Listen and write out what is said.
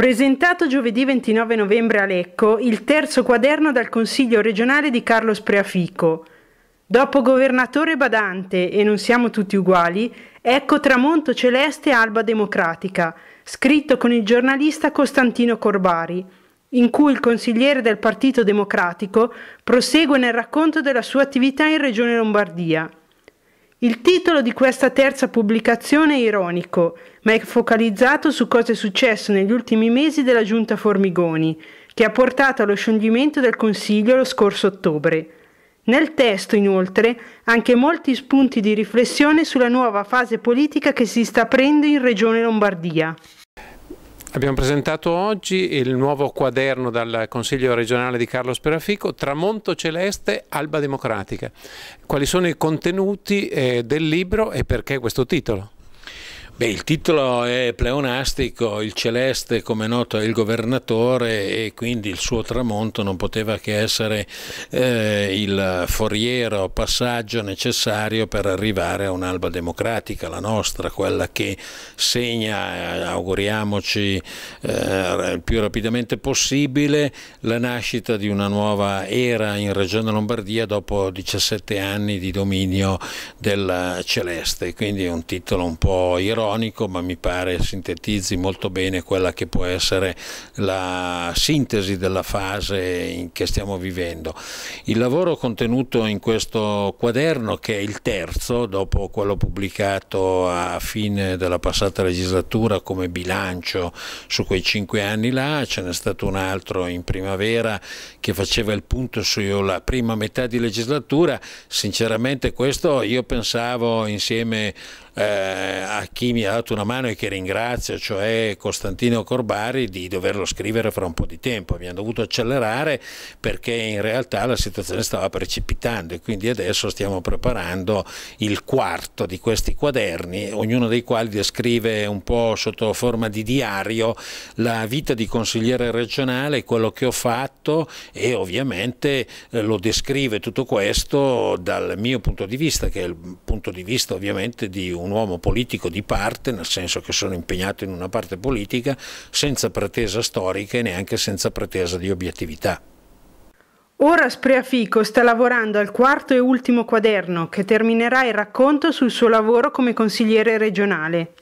Presentato giovedì 29 novembre a Lecco il terzo quaderno dal Consiglio regionale di Carlo Spreafico. Dopo governatore badante e non siamo tutti uguali, ecco Tramonto Celeste Alba Democratica, scritto con il giornalista Costantino Corbari, in cui il consigliere del Partito Democratico prosegue nel racconto della sua attività in Regione Lombardia. Il titolo di questa terza pubblicazione è ironico, ma è focalizzato su cosa è successo negli ultimi mesi della giunta Formigoni, che ha portato allo scioglimento del Consiglio lo scorso ottobre. Nel testo, inoltre, anche molti spunti di riflessione sulla nuova fase politica che si sta aprendo in Regione Lombardia. Abbiamo presentato oggi il nuovo quaderno dal Consiglio regionale di Carlo Sperafico, Tramonto Celeste, Alba Democratica. Quali sono i contenuti eh, del libro e perché questo titolo? Beh, il titolo è pleonastico, il celeste come noto è il governatore e quindi il suo tramonto non poteva che essere eh, il foriero passaggio necessario per arrivare a un'alba democratica, la nostra, quella che segna, eh, auguriamoci eh, il più rapidamente possibile, la nascita di una nuova era in Regione Lombardia dopo 17 anni di dominio del celeste, quindi è un titolo un po' ironico elettronico, ma mi pare sintetizzi molto bene quella che può essere la sintesi della fase in che stiamo vivendo. Il lavoro contenuto in questo quaderno, che è il terzo, dopo quello pubblicato a fine della passata legislatura come bilancio su quei cinque anni là, ce n'è stato un altro in primavera che faceva il punto sulla prima metà di legislatura, sinceramente questo io pensavo insieme eh, a chi mi ha dato una mano e che ringrazio, cioè Costantino Corbari, di doverlo scrivere fra un po' di tempo. Abbiamo dovuto accelerare perché in realtà la situazione stava precipitando e quindi adesso stiamo preparando il quarto di questi quaderni, ognuno dei quali descrive un po' sotto forma di diario la vita di consigliere regionale, quello che ho fatto e ovviamente eh, lo descrive tutto questo dal mio punto di vista, che è il punto di vista ovviamente di un un uomo politico di parte, nel senso che sono impegnato in una parte politica, senza pretesa storica e neanche senza pretesa di obiettività. Ora Spreafico sta lavorando al quarto e ultimo quaderno che terminerà il racconto sul suo lavoro come consigliere regionale.